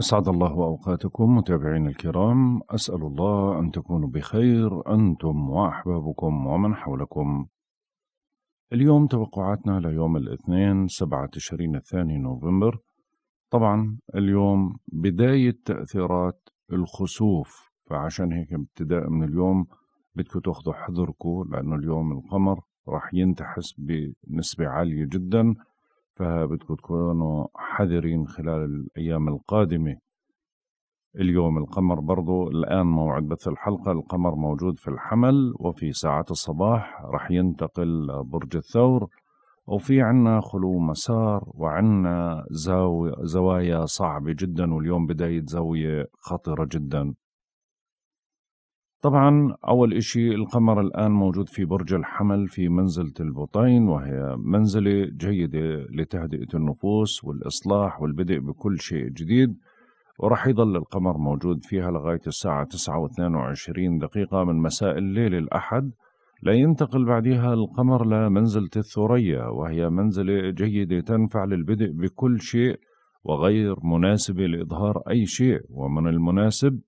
أسعد الله أوقاتكم متابعين الكرام أسأل الله أن تكونوا بخير أنتم وأحبابكم ومن حولكم اليوم توقعاتنا ليوم الاثنين 7 تشرين الثاني نوفمبر طبعا اليوم بداية تأثيرات الخسوف فعشان هيك ابتداء من اليوم بدكوا تاخذوا حذركم لأنه اليوم القمر راح ينتحس بنسبة عالية جدا فبدكم تكونوا حذرين خلال الأيام القادمة اليوم القمر برضو الآن موعد بث الحلقة القمر موجود في الحمل وفي ساعات الصباح رح ينتقل برج الثور وفي عنا خلو مسار وعنا زاوية زوايا صعبة جدا واليوم بداية زاوية خطرة جدا طبعا أول إشي القمر الآن موجود في برج الحمل في منزلة البطين وهي منزلة جيدة لتهدئة النفوس والإصلاح والبدء بكل شيء جديد ورح يضل القمر موجود فيها لغاية الساعة 9 و22 دقيقة من مساء الليل الأحد لا ينتقل بعدها القمر لمنزلة الثريا وهي منزلة جيدة تنفع للبدء بكل شيء وغير مناسبة لإظهار أي شيء ومن المناسب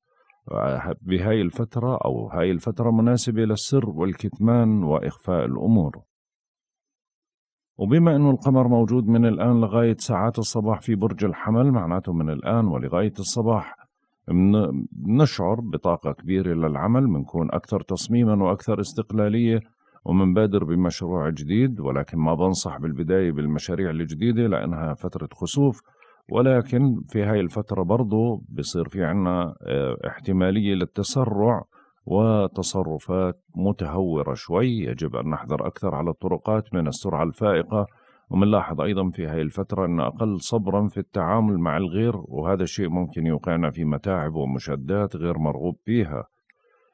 بهاي الفترة أو هاي الفترة مناسبة للسر والكتمان وإخفاء الأمور وبما أنه القمر موجود من الآن لغاية ساعات الصباح في برج الحمل معناته من الآن ولغاية الصباح بنشعر بطاقة كبيرة للعمل بنكون أكثر تصميما وأكثر استقلالية ومنبادر بمشروع جديد ولكن ما بنصح بالبداية بالمشاريع الجديدة لأنها فترة خسوف ولكن في هاي الفترة برضو بصير في عنا آه، احتمالية للتسرع وتصرفات متهورة شوي يجب أن نحذر أكثر على الطرقات من السرعة الفائقة ومنلاحظ أيضا في هاي الفترة أن أقل صبرا في التعامل مع الغير وهذا الشيء ممكن يوقعنا في متاعب ومشدات غير مرغوب فيها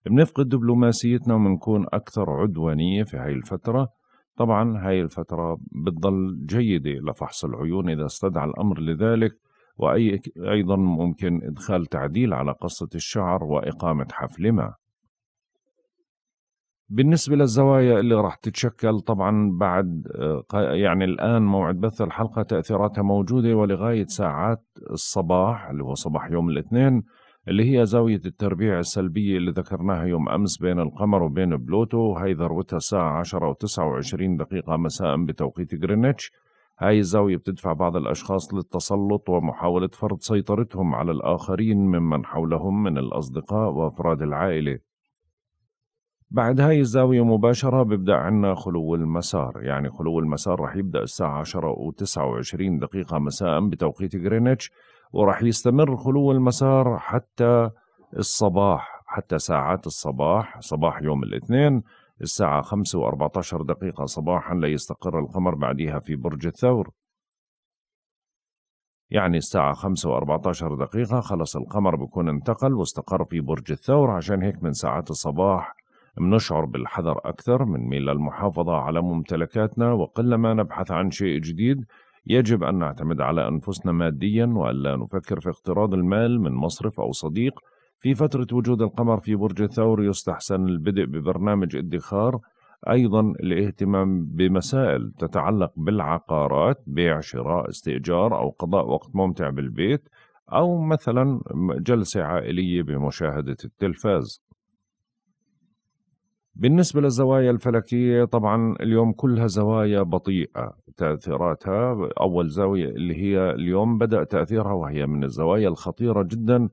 بنفقد دبلوماسيتنا وبنكون أكثر عدوانية في هاي الفترة طبعا هاي الفترة بتضل جيدة لفحص العيون إذا استدعى الأمر لذلك وأي أيضا ممكن إدخال تعديل على قصة الشعر وإقامة حفل ما بالنسبة للزوايا اللي راح تتشكل طبعا بعد آه، يعني الآن موعد بث الحلقة تأثيراتها موجودة ولغاية ساعات الصباح اللي هو صباح يوم الاثنين اللي هي زاوية التربيع السلبية اللي ذكرناها يوم أمس بين القمر وبين بلوتو هاي ذروتها الساعة 10 و29 دقيقة مساء بتوقيت غرينتش هاي الزاوية بتدفع بعض الأشخاص للتسلط ومحاولة فرض سيطرتهم على الآخرين ممن حولهم من الأصدقاء وأفراد العائلة بعد هاي الزاوية مباشرة بيبدأ عنا خلو المسار يعني خلو المسار رح يبدأ الساعة 10 و29 دقيقة مساء بتوقيت غرينتش وراح يستمر خلو المسار حتى الصباح حتى ساعات الصباح صباح يوم الاثنين الساعة 5 و14 دقيقة صباحا ليستقر القمر بعدها في برج الثور يعني الساعة 5 و14 دقيقة خلص القمر بكون انتقل واستقر في برج الثور عشان هيك من ساعات الصباح منشعر بالحذر أكثر من ميل المحافظة على ممتلكاتنا وقلما نبحث عن شيء جديد يجب أن نعتمد على أنفسنا ماديا وألا نفكر في اقتراض المال من مصرف أو صديق في فترة وجود القمر في برج الثور يستحسن البدء ببرنامج ادخار أيضا الاهتمام بمسائل تتعلق بالعقارات بيع شراء استئجار أو قضاء وقت ممتع بالبيت أو مثلا جلسة عائلية بمشاهدة التلفاز بالنسبة للزوايا الفلكية طبعا اليوم كلها زوايا بطيئة تأثيراتها أول زاوية اللي هي اليوم بدأ تأثيرها وهي من الزوايا الخطيرة جدا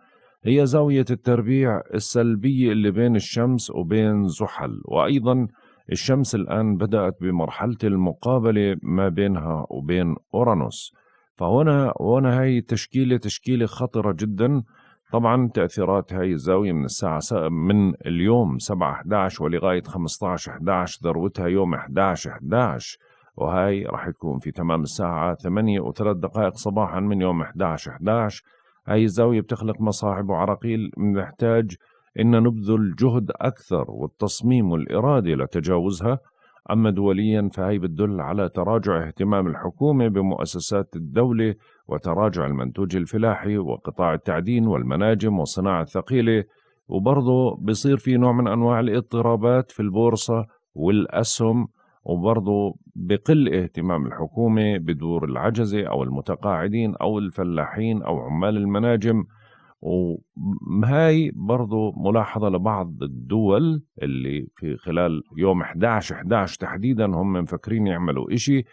هي زاوية التربيع السلبية اللي بين الشمس وبين زحل وأيضا الشمس الآن بدأت بمرحلة المقابلة ما بينها وبين أورانوس فهنا هنا هي تشكيلة تشكيلة خطرة جداً طبعا تأثيرات هاي الزاوية من الساعة من اليوم 7 11 ولغاية 15 11 ذروتها يوم 11 11 وهاي راح يكون في تمام الساعة 8 وثلاث دقائق صباحا من يوم 11 11 هاي الزاوية بتخلق مصاعب وعراقيل بنحتاج إن نبذل جهد أكثر والتصميم والإرادة لتجاوزها أما دوليا فهي بتدل على تراجع اهتمام الحكومة بمؤسسات الدولة وتراجع المنتوج الفلاحي وقطاع التعدين والمناجم والصناعة الثقيلة وبرضه بصير في نوع من أنواع الاضطرابات في البورصة والأسهم وبرضه بقل اهتمام الحكومة بدور العجزة أو المتقاعدين أو الفلاحين أو عمال المناجم وهاي برضه ملاحظة لبعض الدول اللي في خلال يوم 11 11 تحديدا هم مفكرين يعملوا إشي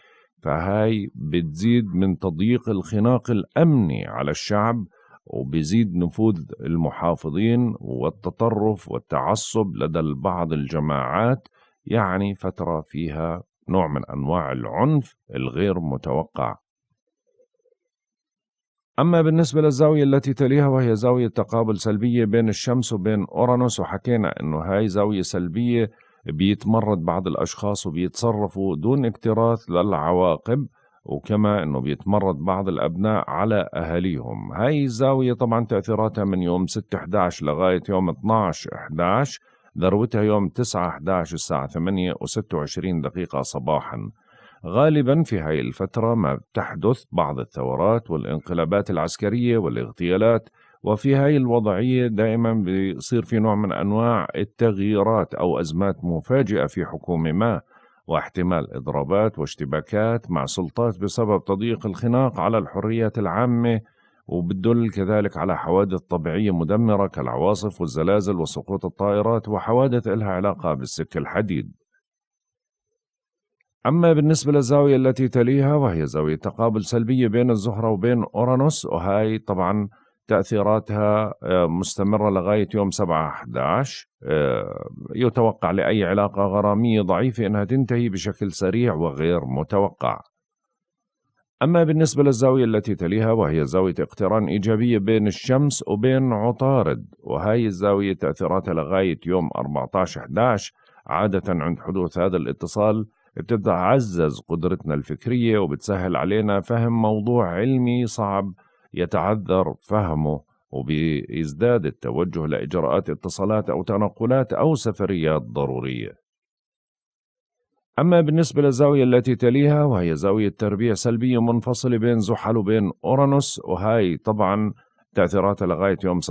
فهاي بتزيد من تضييق الخناق الأمني على الشعب وبيزيد نفوذ المحافظين والتطرف والتعصب لدى البعض الجماعات يعني فترة فيها نوع من أنواع العنف الغير متوقع أما بالنسبة للزاوية التي تليها وهي زاوية تقابل سلبية بين الشمس وبين أورانوس وحكينا أنه هاي زاوية سلبية بيتمرد بعض الأشخاص وبيتصرفوا دون اكتراث للعواقب وكما أنه بيتمرد بعض الأبناء على أهاليهم هاي الزاوية طبعا تأثيراتها من يوم 6-11 لغاية يوم 12-11 ذروتها يوم 9-11 الساعة 8 و26 دقيقة صباحا غالبا في هاي الفترة ما تحدث بعض الثورات والانقلابات العسكرية والاغتيالات وفي هاي الوضعية دائما بيصير في نوع من أنواع التغييرات أو أزمات مفاجئة في حكومة ما واحتمال إضرابات واشتباكات مع سلطات بسبب تضييق الخناق على الحريات العامة وبتدل كذلك على حوادث طبيعية مدمرة كالعواصف والزلازل وسقوط الطائرات وحوادث إلها علاقة بالسك الحديد أما بالنسبة للزاوية التي تليها وهي زاوية تقابل سلبية بين الزهرة وبين أورانوس وهي طبعاً تأثيراتها آه، مستمرة لغاية يوم 7/11 آه، يتوقع لأي علاقة غرامية ضعيفة أنها تنتهي بشكل سريع وغير متوقع أما بالنسبة للزاوية التي تليها وهي زاوية اقتران إيجابية بين الشمس وبين عطارد وهي الزاوية تأثيراتها لغاية يوم 14/11 عادة عند حدوث هذا الاتصال بتتعزز قدرتنا الفكرية وبتسهل علينا فهم موضوع علمي صعب يتعذر فهمه وبيزداد التوجه لإجراءات اتصالات أو تنقلات أو سفريات ضرورية أما بالنسبة للزاوية التي تليها وهي زاوية تربيع سلبية منفصلة بين زحل وبين أورانوس وهاي طبعا تأثيراتها لغاية يوم 16-11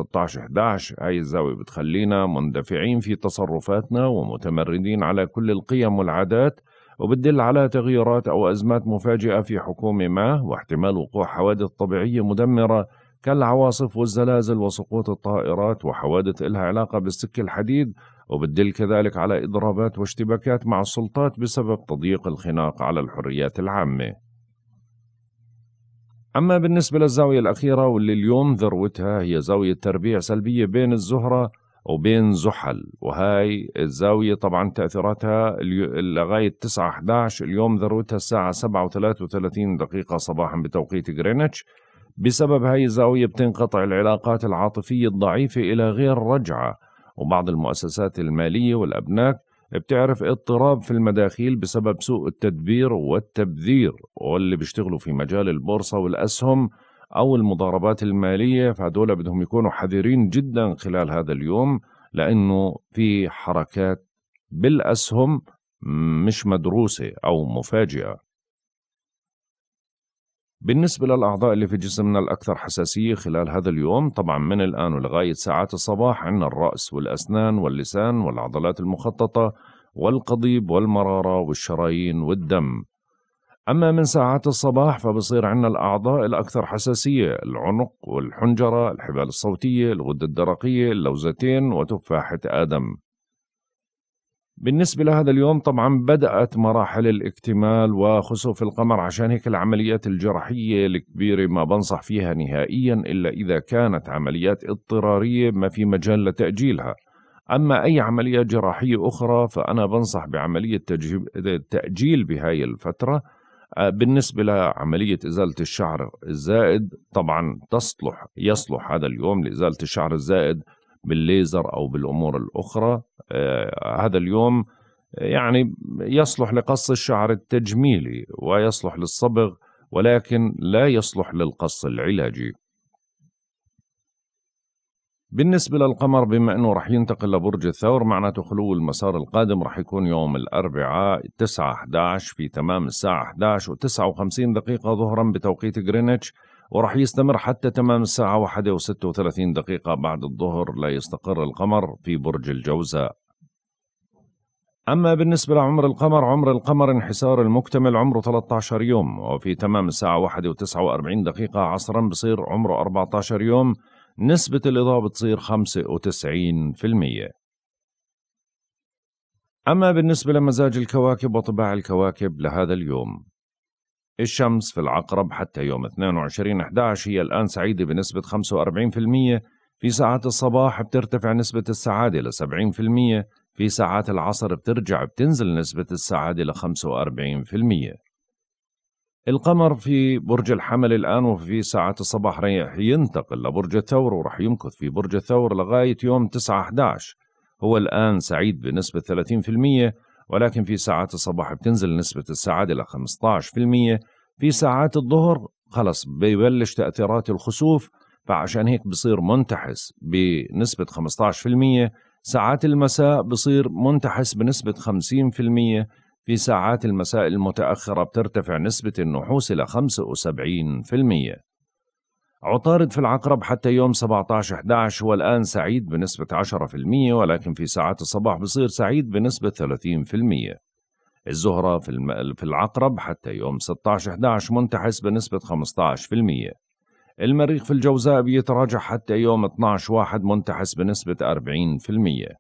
هاي الزاوية بتخلينا مندفعين في تصرفاتنا ومتمردين على كل القيم والعادات وبتدل على تغييرات أو أزمات مفاجئة في حكومة ما واحتمال وقوع حوادث طبيعية مدمرة كالعواصف والزلازل وسقوط الطائرات وحوادث إلها علاقة بالسك الحديد وبتدل كذلك على إضرابات واشتباكات مع السلطات بسبب تضييق الخناق على الحريات العامة أما بالنسبة للزاوية الأخيرة واللي اليوم ذروتها هي زاوية تربيع سلبية بين الزهرة وبين زحل وهاي الزاوية طبعا تأثيراتها لغاية 9 11 اليوم ذروتها الساعة 7 33 دقيقة صباحا بتوقيت غرينتش بسبب هاي الزاوية بتنقطع العلاقات العاطفية الضعيفة إلى غير رجعة وبعض المؤسسات المالية والأبناك بتعرف اضطراب في المداخيل بسبب سوء التدبير والتبذير واللي بيشتغلوا في مجال البورصة والأسهم أو المضاربات المالية فهدول بدهم يكونوا حذرين جدا خلال هذا اليوم لأنه في حركات بالأسهم مش مدروسة أو مفاجئة بالنسبة للأعضاء اللي في جسمنا الأكثر حساسية خلال هذا اليوم طبعا من الآن ولغاية ساعات الصباح عندنا الرأس والأسنان واللسان والعضلات المخططة والقضيب والمرارة والشرايين والدم أما من ساعات الصباح فبصير عندنا الأعضاء الأكثر حساسية العنق والحنجرة الحبال الصوتية الغدة الدرقية اللوزتين وتفاحة آدم بالنسبة لهذا اليوم طبعا بدأت مراحل الاكتمال وخسوف القمر عشان هيك العمليات الجراحية الكبيرة ما بنصح فيها نهائيا إلا إذا كانت عمليات اضطرارية ما في مجال لتأجيلها أما أي عمليات جراحية أخرى فأنا بنصح بعملية تأجيل بهاي الفترة آه، بالنسبة لعملية إزالة الشعر الزائد طبعا تصلح يصلح هذا اليوم لإزالة الشعر الزائد بالليزر أو بالأمور الأخرى آه، هذا اليوم يعني يصلح لقص الشعر التجميلي ويصلح للصبغ ولكن لا يصلح للقص العلاجي بالنسبة للقمر بما أنه رح ينتقل لبرج الثور معناته خلو المسار القادم رح يكون يوم الأربعاء 9 11 في تمام الساعة 11 و59 دقيقة ظهرا بتوقيت غرينتش ورح يستمر حتى تمام الساعة 1 و36 دقيقة بعد الظهر ليستقر القمر في برج الجوزاء أما بالنسبة لعمر القمر عمر القمر انحسار المكتمل عمره 13 يوم وفي تمام الساعة 1 و49 دقيقة عصرا بصير عمره 14 يوم نسبة الإضاءة بتصير 95% أما بالنسبة لمزاج الكواكب وطباع الكواكب لهذا اليوم الشمس في العقرب حتى يوم 22/11 هي الآن سعيدة بنسبة 45% في ساعات الصباح بترتفع نسبة السعادة ل 70% في ساعات العصر بترجع بتنزل نسبة السعادة ل 45% القمر في برج الحمل الآن وفي ساعات الصباح رايح ينتقل لبرج الثور وراح يمكث في برج الثور لغاية يوم 9/11 هو الآن سعيد بنسبة 30% ولكن في ساعات الصباح بتنزل نسبة السعادة إلى 15% في ساعات الظهر خلص بيبلش تأثيرات الخسوف فعشان هيك بصير منتحس بنسبة 15% ساعات المساء بصير منتحس بنسبة 50% في ساعات المساء المتأخرة بترتفع نسبة النحوس إلى 75% عطارد في العقرب حتى يوم 17/11 هو الآن سعيد بنسبة 10% ولكن في ساعات الصباح بصير سعيد بنسبة 30% الزهرة في, الم... في العقرب حتى يوم 16/11 منتحس بنسبة 15% المريخ في الجوزاء بيتراجع حتى يوم 12/1 منتحس بنسبة 40%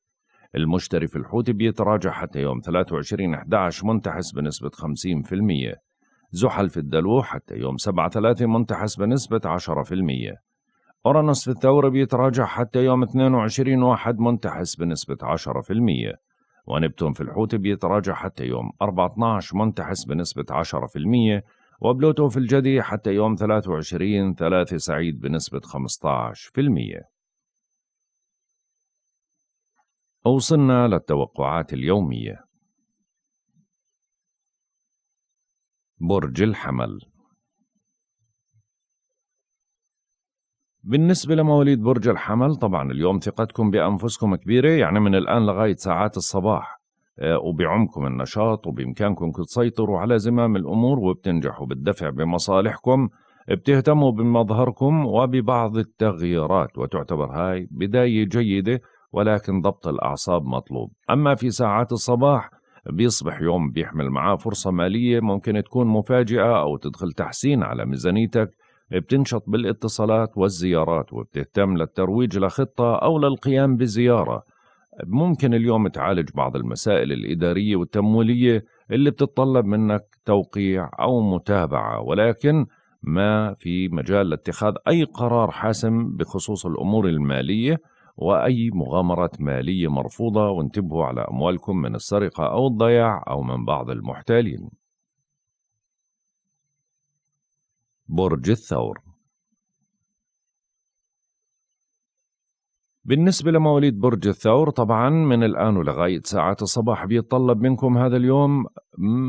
المشتري في الحوثي بيتراجع حتى يوم 23 11 منتحس بنسبة 50% زحل في الدلو حتى يوم 7 3 منتحس بنسبة 10% أورانوس في الثورة بيتراجع حتى يوم 22 واحد منتحس بنسبة 10% ونبتون في الحوت بيتراجع حتى يوم 14 منتحس بنسبة 10% وبلوتو في الجدي حتى يوم 23 3 سعيد بنسبة 15% وصلنا للتوقعات اليومية برج الحمل بالنسبة لمواليد برج الحمل طبعا اليوم ثقتكم بأنفسكم كبيرة يعني من الآن لغاية ساعات الصباح آه، وبعمكم النشاط وبإمكانكم تسيطروا على زمام الأمور وبتنجحوا بالدفع بمصالحكم بتهتموا بمظهركم وببعض التغييرات وتعتبر هاي بداية جيدة ولكن ضبط الأعصاب مطلوب أما في ساعات الصباح بيصبح يوم بيحمل معاه فرصة مالية ممكن تكون مفاجئة أو تدخل تحسين على ميزانيتك بتنشط بالاتصالات والزيارات وبتهتم للترويج لخطة أو للقيام بزيارة ممكن اليوم تعالج بعض المسائل الإدارية والتمويلية اللي بتتطلب منك توقيع أو متابعة ولكن ما في مجال لاتخاذ أي قرار حاسم بخصوص الأمور المالية وأي مغامرة مالية مرفوضة وانتبهوا على أموالكم من السرقة أو الضياع أو من بعض المحتالين برج الثور بالنسبة لمواليد برج الثور طبعا من الآن ولغاية ساعات الصباح بيتطلب منكم هذا اليوم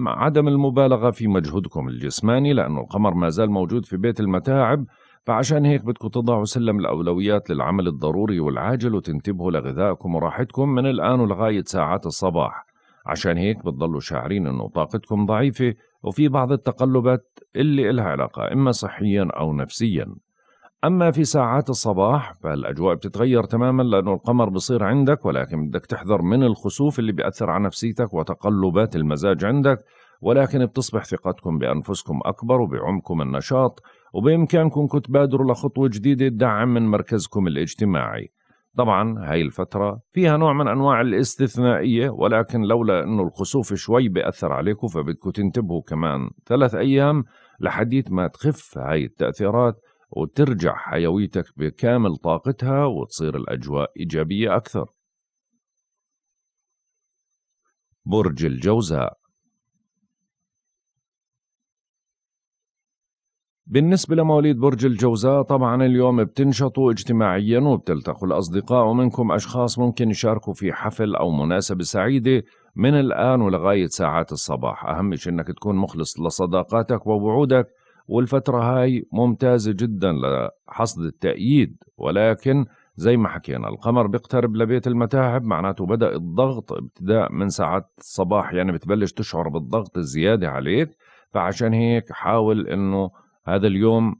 عدم المبالغة في مجهودكم الجسماني لأن القمر ما زال موجود في بيت المتاعب فعشان هيك بدكم تضعوا سلم الأولويات للعمل الضروري والعاجل وتنتبهوا لغذائكم وراحتكم من الآن ولغاية ساعات الصباح عشان هيك بتضلوا شاعرين انه طاقتكم ضعيفة وفي بعض التقلبات اللي إلها علاقة إما صحيا أو نفسيا أما في ساعات الصباح فالأجواء بتتغير تماما لأنه القمر بصير عندك ولكن بدك تحذر من الخسوف اللي بيأثر على نفسيتك وتقلبات المزاج عندك ولكن بتصبح ثقتكم بأنفسكم أكبر وبعمكم النشاط وبإمكانكم تبادروا لخطوة جديدة تدعم من مركزكم الاجتماعي طبعا هاي الفترة فيها نوع من أنواع الاستثنائية ولكن لولا أنه الخسوف شوي بأثر عليكم فبدكم تنتبهوا كمان ثلاث أيام لحديت ما تخف هاي التأثيرات وترجع حيويتك بكامل طاقتها وتصير الأجواء إيجابية أكثر برج الجوزاء بالنسبة لمواليد برج الجوزاء طبعا اليوم بتنشطوا اجتماعيا وبتلتقوا الأصدقاء ومنكم أشخاص ممكن يشاركوا في حفل أو مناسبة سعيدة من الآن ولغاية ساعات الصباح أهم شيء أنك تكون مخلص لصداقاتك ووعودك والفترة هاي ممتازة جدا لحصد التأييد ولكن زي ما حكينا القمر بيقترب لبيت المتاعب معناته بدأ الضغط ابتداء من ساعات الصباح يعني بتبلش تشعر بالضغط الزيادة عليك فعشان هيك حاول أنه هذا اليوم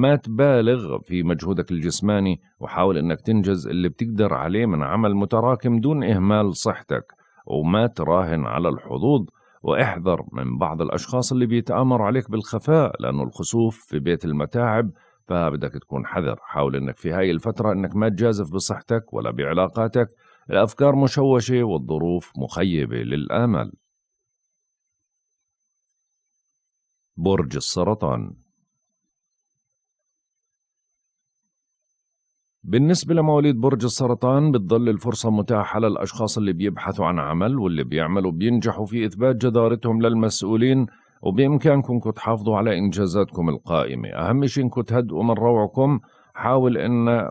ما تبالغ في مجهودك الجسماني وحاول انك تنجز اللي بتقدر عليه من عمل متراكم دون اهمال صحتك وما تراهن على الحظوظ واحذر من بعض الاشخاص اللي بيتآمروا عليك بالخفاء لانه الخسوف في بيت المتاعب فبدك تكون حذر حاول انك في هاي الفترة انك ما تجازف بصحتك ولا بعلاقاتك الافكار مشوشة والظروف مخيبة للامل برج السرطان بالنسبة لمواليد برج السرطان بتضل الفرصة متاحة للأشخاص اللي بيبحثوا عن عمل واللي بيعملوا بينجحوا في إثبات جدارتهم للمسؤولين وبإمكانكم كنت تحافظوا على إنجازاتكم القائمة أهم شيء إنكم تهدئوا من روعكم حاول إن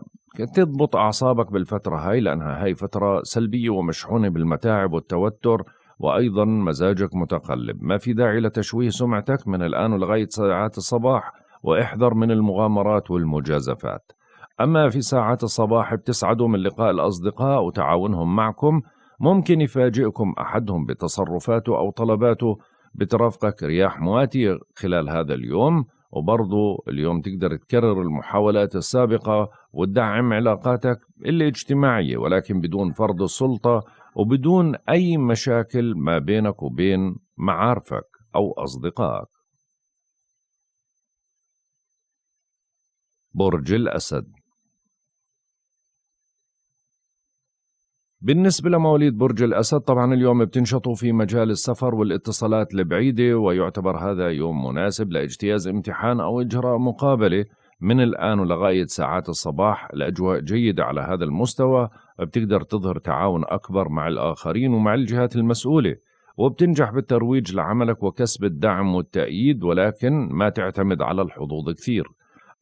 تضبط أعصابك بالفترة هاي لأنها هاي فترة سلبية ومشحونة بالمتاعب والتوتر وأيضا مزاجك متقلب ما في داعي لتشويه سمعتك من الآن ولغاية ساعات الصباح واحذر من المغامرات والمجازفات أما في ساعات الصباح بتسعدوا من لقاء الأصدقاء وتعاونهم معكم ممكن يفاجئكم أحدهم بتصرفاته أو طلباته بترافقك رياح مواتية خلال هذا اليوم وبرضه اليوم تقدر تكرر المحاولات السابقة وتدعم علاقاتك الاجتماعية ولكن بدون فرض السلطة وبدون أي مشاكل ما بينك وبين معارفك أو أصدقائك برج الأسد بالنسبة لمواليد برج الأسد طبعا اليوم بتنشطوا في مجال السفر والاتصالات البعيدة ويعتبر هذا يوم مناسب لاجتياز امتحان أو إجراء مقابلة من الآن ولغاية ساعات الصباح الأجواء جيدة على هذا المستوى بتقدر تظهر تعاون أكبر مع الآخرين ومع الجهات المسؤولة وبتنجح بالترويج لعملك وكسب الدعم والتأييد ولكن ما تعتمد على الحظوظ كثير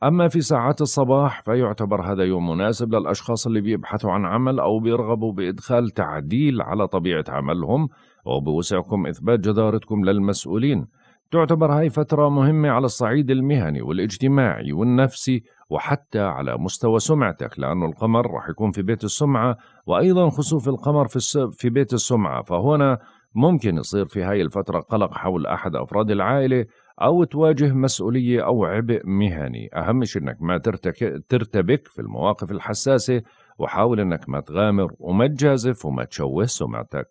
أما في ساعات الصباح فيعتبر هذا يوم مناسب للأشخاص اللي بيبحثوا عن عمل أو بيرغبوا بإدخال تعديل على طبيعة عملهم وبوسعكم إثبات جدارتكم للمسؤولين تعتبر هاي فترة مهمة على الصعيد المهني والاجتماعي والنفسي وحتى على مستوى سمعتك لأنه القمر رح يكون في بيت السمعة وأيضا خسوف القمر في, في بيت السمعة فهنا ممكن يصير في هاي الفترة قلق حول أحد أفراد العائلة أو تواجه مسؤولية أو عبء مهني أهم شيء أنك ما ترتك... ترتبك في المواقف الحساسة وحاول أنك ما تغامر وما تجازف وما تشوه سمعتك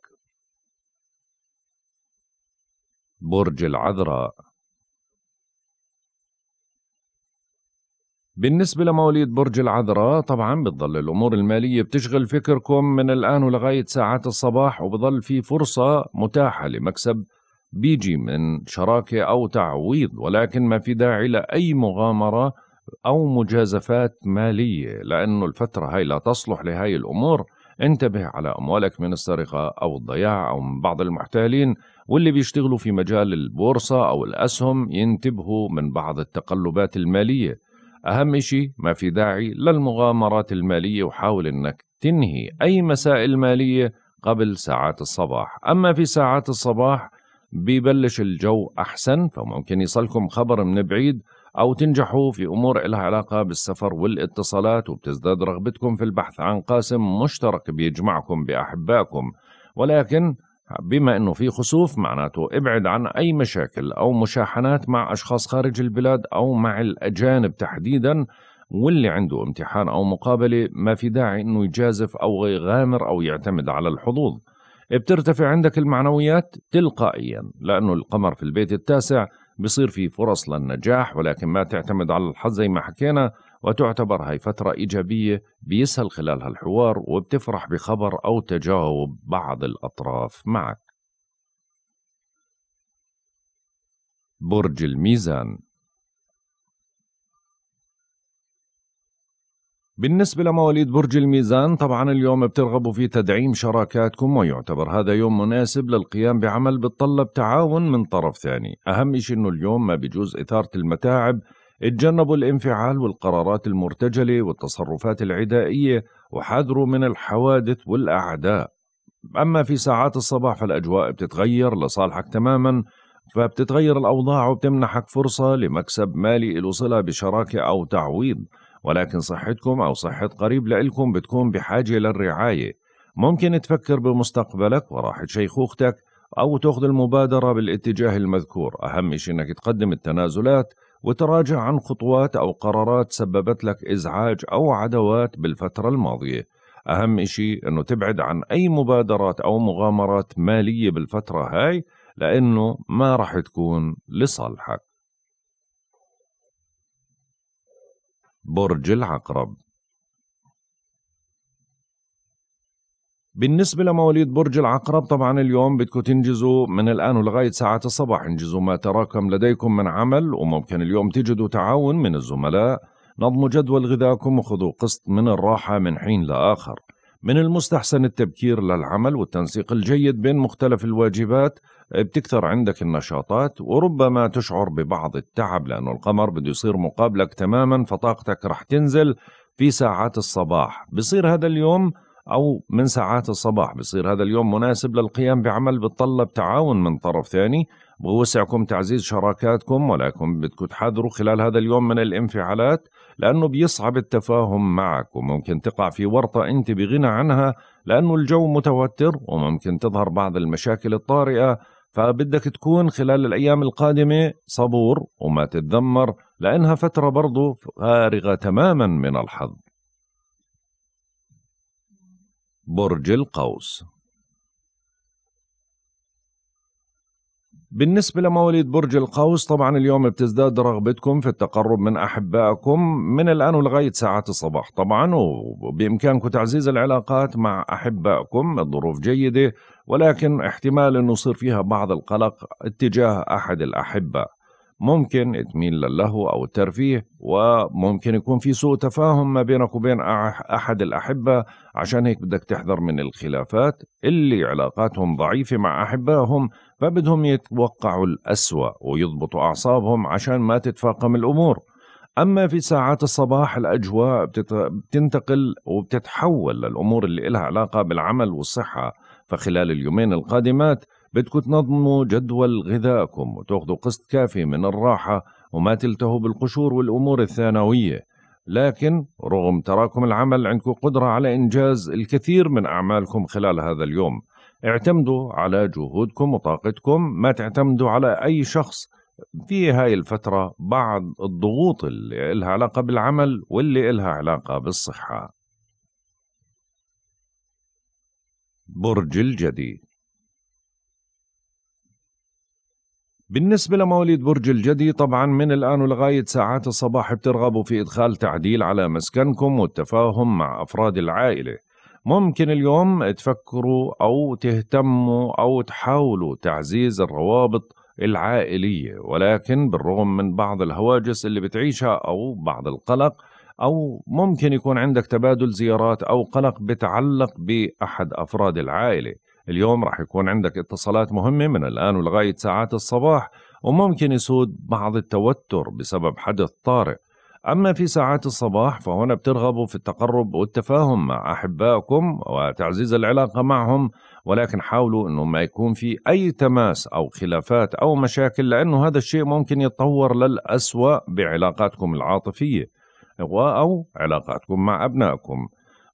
برج العذراء بالنسبة لمواليد برج العذراء طبعا بتضل الأمور المالية بتشغل فكركم من الآن ولغاية ساعات الصباح وبضل في فرصة متاحة لمكسب بيجي من شراكة أو تعويض ولكن ما في داعي لأي مغامرة أو مجازفات مالية لأنه الفترة هاي لا تصلح لهاي الأمور انتبه على أموالك من السرقة أو الضياع أو من بعض المحتالين واللي بيشتغلوا في مجال البورصة أو الأسهم ينتبهوا من بعض التقلبات المالية أهم شيء ما في داعي للمغامرات المالية وحاول أنك تنهي أي مسائل مالية قبل ساعات الصباح أما في ساعات الصباح ببلش الجو أحسن فممكن يصلكم خبر من بعيد أو تنجحوا في أمور إلها علاقة بالسفر والاتصالات وبتزداد رغبتكم في البحث عن قاسم مشترك بيجمعكم بأحبائكم ولكن بما أنه في خسوف معناته ابعد عن أي مشاكل أو مشاحنات مع أشخاص خارج البلاد أو مع الأجانب تحديداً واللي عنده امتحان أو مقابلة ما في داعي أنه يجازف أو يغامر أو يعتمد على الحظوظ بترتفع عندك المعنويات تلقائيا لأنه القمر في البيت التاسع بصير في فرص للنجاح ولكن ما تعتمد على الحظ زي ما حكينا وتعتبر هاي فترة إيجابية بيسهل خلالها الحوار وبتفرح بخبر أو تجاوب بعض الأطراف معك برج الميزان بالنسبة لمواليد برج الميزان طبعا اليوم بترغبوا في تدعيم شراكاتكم ويعتبر هذا يوم مناسب للقيام بعمل بتطلب تعاون من طرف ثاني أهم شيء أنه اليوم ما بجوز إثارة المتاعب اتجنبوا الانفعال والقرارات المرتجلة والتصرفات العدائية وحذروا من الحوادث والأعداء أما في ساعات الصباح فالأجواء بتتغير لصالحك تماما فبتتغير الأوضاع وبتمنحك فرصة لمكسب مالي له صلة بشراكة أو تعويض ولكن صحتكم أو صحة قريب لإلكم بتكون بحاجة للرعاية ممكن تفكر بمستقبلك وراحة شيخوختك أو تأخذ المبادرة بالاتجاه المذكور أهم شيء أنك تقدم التنازلات وتراجع عن خطوات أو قرارات سببت لك إزعاج أو عدوات بالفترة الماضية أهم شيء أنه تبعد عن أي مبادرات أو مغامرات مالية بالفترة هاي لأنه ما رح تكون لصالحك برج العقرب بالنسبة لمواليد برج العقرب طبعا اليوم بدكم تنجزوا من الآن ولغاية ساعة الصباح انجزوا ما تراكم لديكم من عمل وممكن اليوم تجدوا تعاون من الزملاء نظموا جدول غذاكم وخذوا قسط من الراحة من حين لآخر من المستحسن التبكير للعمل والتنسيق الجيد بين مختلف الواجبات بتكثر عندك النشاطات وربما تشعر ببعض التعب لأنه القمر بده يصير مقابلك تماما فطاقتك رح تنزل في ساعات الصباح بصير هذا اليوم أو من ساعات الصباح بصير هذا اليوم مناسب للقيام بعمل بتطلب تعاون من طرف ثاني بوسعكم تعزيز شراكاتكم ولكن بدكم تحذروا خلال هذا اليوم من الانفعالات لأنه بيصعب التفاهم معك وممكن تقع في ورطة أنت بغنى عنها لأنه الجو متوتر وممكن تظهر بعض المشاكل الطارئة فبدك تكون خلال الأيام القادمة صبور وما تتذمر لأنها فترة برضو فارغة تماما من الحظ برج القوس بالنسبة لمواليد برج القوس طبعا اليوم بتزداد رغبتكم في التقرب من أحبائكم من الآن ولغاية ساعات الصباح طبعا وبإمكانكم تعزيز العلاقات مع أحبائكم الظروف جيدة ولكن احتمال أنه يصير فيها بعض القلق اتجاه أحد الأحبة ممكن تميل للهو أو الترفيه وممكن يكون في سوء تفاهم ما بينك وبين أحد الأحبة عشان هيك بدك تحذر من الخلافات اللي علاقاتهم ضعيفة مع أحبائهم فبدهم يتوقعوا الأسوأ ويضبطوا أعصابهم عشان ما تتفاقم الأمور أما في ساعات الصباح الأجواء بتنتقل وبتتحول للأمور اللي إلها علاقة بالعمل والصحة فخلال اليومين القادمات بدكم تنظموا جدول غذائكم وتاخذوا قسط كافي من الراحة وما تلتهوا بالقشور والأمور الثانوية لكن رغم تراكم العمل عندكم قدرة على إنجاز الكثير من أعمالكم خلال هذا اليوم اعتمدوا على جهودكم وطاقتكم ما تعتمدوا على أي شخص في هاي الفترة بعض الضغوط اللي إلها علاقة بالعمل واللي إلها علاقة بالصحة برج الجدي بالنسبة لمواليد برج الجدي طبعا من الآن ولغاية ساعات الصباح بترغبوا في إدخال تعديل على مسكنكم والتفاهم مع أفراد العائلة ممكن اليوم تفكروا أو تهتموا أو تحاولوا تعزيز الروابط العائلية ولكن بالرغم من بعض الهواجس اللي بتعيشها أو بعض القلق أو ممكن يكون عندك تبادل زيارات أو قلق بتعلق بأحد أفراد العائلة اليوم راح يكون عندك اتصالات مهمة من الآن ولغاية ساعات الصباح وممكن يسود بعض التوتر بسبب حدث طارئ أما في ساعات الصباح فهنا بترغبوا في التقرب والتفاهم مع أحبائكم وتعزيز العلاقة معهم ولكن حاولوا أنه ما يكون في أي تماس أو خلافات أو مشاكل لأنه هذا الشيء ممكن يتطور للأسوأ بعلاقاتكم العاطفية أو علاقاتكم مع أبنائكم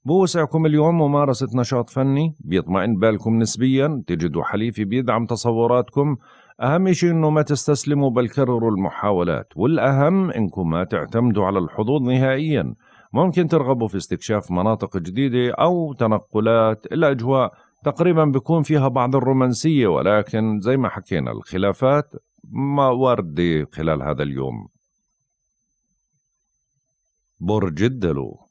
بوسعكم اليوم ممارسة نشاط فني بيطمئن بالكم نسبيا تجدوا حليفي بيدعم تصوراتكم أهم شيء إنه ما تستسلموا بل كرروا المحاولات والأهم إنكم ما تعتمدوا على الحظوظ نهائيا ممكن ترغبوا في استكشاف مناطق جديدة أو تنقلات الأجواء تقريبا بيكون فيها بعض الرومانسية ولكن زي ما حكينا الخلافات ما واردة خلال هذا اليوم برج الدلو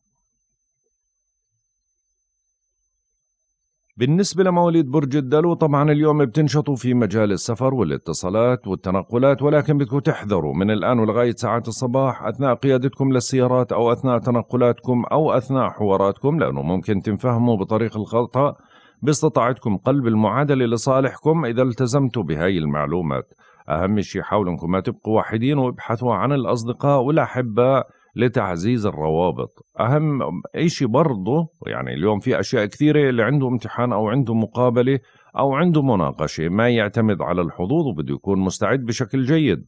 بالنسبة لمواليد برج الدلو طبعا اليوم بتنشطوا في مجال السفر والاتصالات والتنقلات ولكن بدكم تحذروا من الآن ولغاية ساعات الصباح أثناء قيادتكم للسيارات أو أثناء تنقلاتكم أو أثناء حواراتكم لأنه ممكن تنفهموا بطريق الخلطة باستطاعتكم قلب المعادلة لصالحكم إذا التزمتوا بهاي المعلومات أهم شيء حاولوا أنكم ما تبقوا وحيدين وابحثوا عن الأصدقاء والأحباء لتعزيز الروابط اهم شيء برضه يعني اليوم في اشياء كثيره اللي عنده امتحان او عنده مقابله او عنده مناقشه ما يعتمد على الحظوظ وبده يكون مستعد بشكل جيد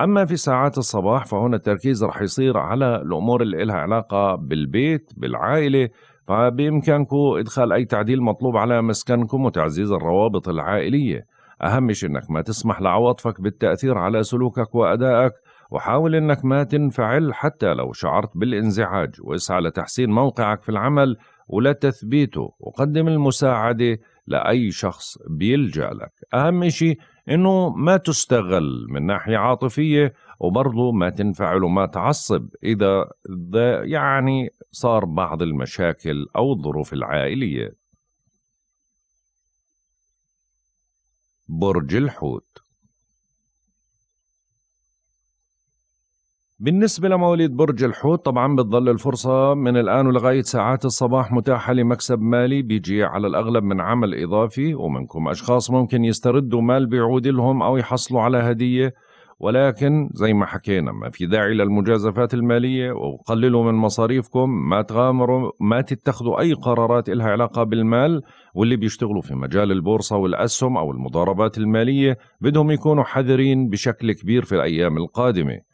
اما في ساعات الصباح فهنا التركيز رح يصير على الامور اللي إلها علاقه بالبيت بالعائله فبامكانكم ادخال اي تعديل مطلوب على مسكنكم وتعزيز الروابط العائليه اهم شيء انك ما تسمح لعواطفك بالتاثير على سلوكك وادائك وحاول أنك ما تنفعل حتى لو شعرت بالانزعاج واسعى لتحسين موقعك في العمل ولتثبيته وقدم المساعدة لأي شخص بيلجأ لك أهم شيء أنه ما تستغل من ناحية عاطفية وبرضه ما تنفعل وما تعصب إذا يعني صار بعض المشاكل أو الظروف العائلية برج الحوت بالنسبة لمواليد برج الحوت طبعا بتظل الفرصة من الآن ولغاية ساعات الصباح متاحة لمكسب مالي بيجي على الأغلب من عمل إضافي ومنكم أشخاص ممكن يستردوا مال بيعود لهم أو يحصلوا على هدية ولكن زي ما حكينا ما في داعي للمجازفات المالية وقللوا من مصاريفكم ما تغامروا ما تتخذوا أي قرارات إلها علاقة بالمال واللي بيشتغلوا في مجال البورصة والأسهم أو المضاربات المالية بدهم يكونوا حذرين بشكل كبير في الأيام القادمة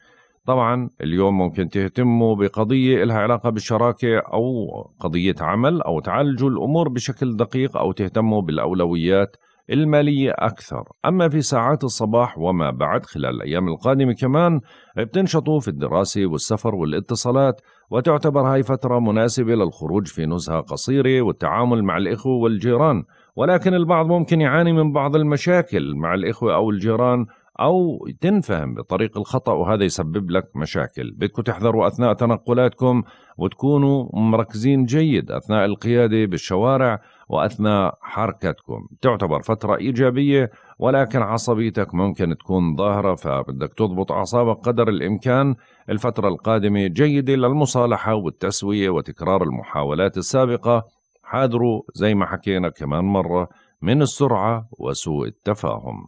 طبعا اليوم ممكن تهتموا بقضية لها علاقة بالشراكة أو قضية عمل أو تعالجوا الأمور بشكل دقيق أو تهتموا بالأولويات المالية أكثر أما في ساعات الصباح وما بعد خلال الأيام القادمة كمان بتنشطوا في الدراسة والسفر والاتصالات وتعتبر هاي فترة مناسبة للخروج في نزهة قصيرة والتعامل مع الإخوة والجيران ولكن البعض ممكن يعاني من بعض المشاكل مع الإخوة أو الجيران أو تنفهم بطريق الخطأ وهذا يسبب لك مشاكل بدكم تحذروا أثناء تنقلاتكم وتكونوا مركزين جيد أثناء القيادة بالشوارع وأثناء حركتكم تعتبر فترة إيجابية ولكن عصبيتك ممكن تكون ظاهرة فبدك تضبط أعصابك قدر الإمكان الفترة القادمة جيدة للمصالحة والتسوية وتكرار المحاولات السابقة حاذروا زي ما حكينا كمان مرة من السرعة وسوء التفاهم